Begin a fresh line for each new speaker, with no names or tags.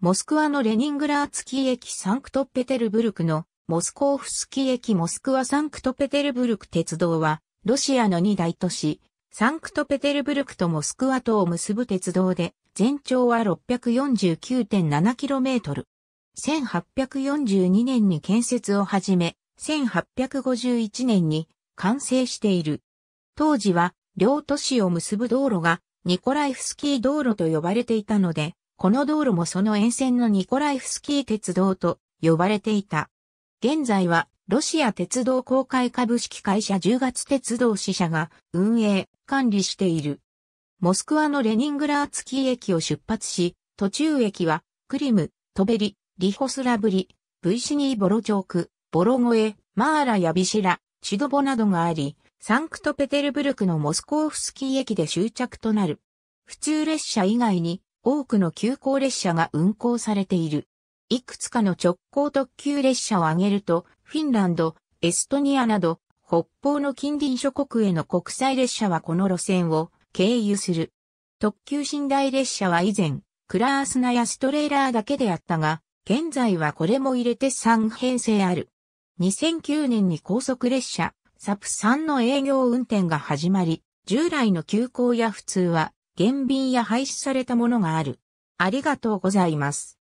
モスクワのレニングラーツキ駅サンクトペテルブルクのモスコーフスキー駅モスクワサンクトペテルブルク鉄道はロシアの2大都市サンクトペテルブルクとモスクワとを結ぶ鉄道で全長は 649.7km。1842年に建設を始め、1851年に完成している。当時は両都市を結ぶ道路がニコライフスキー道路と呼ばれていたので、この道路もその沿線のニコライフスキー鉄道と呼ばれていた。現在はロシア鉄道公開株式会社10月鉄道支社が運営、管理している。モスクワのレニングラーツキー駅を出発し、途中駅はクリム、トベリ、リホスラブリ、ブイシニーボロチョーク、ボロゴエ、マーラやビシラ、チドボなどがあり、サンクトペテルブルクのモスコーフスキー駅で終着となる。普通列車以外に多くの急行列車が運行されている。いくつかの直行特急列車を挙げると、フィンランド、エストニアなど、北方の近隣諸国への国際列車はこの路線を経由する。特急寝台列車は以前、クラースナやストレーラーだけであったが、現在はこれも入れて3編成ある。2009年に高速列車、サプ3の営業運転が始まり、従来の急行や普通は減便や廃止されたものがある。ありがとうご
ざいます。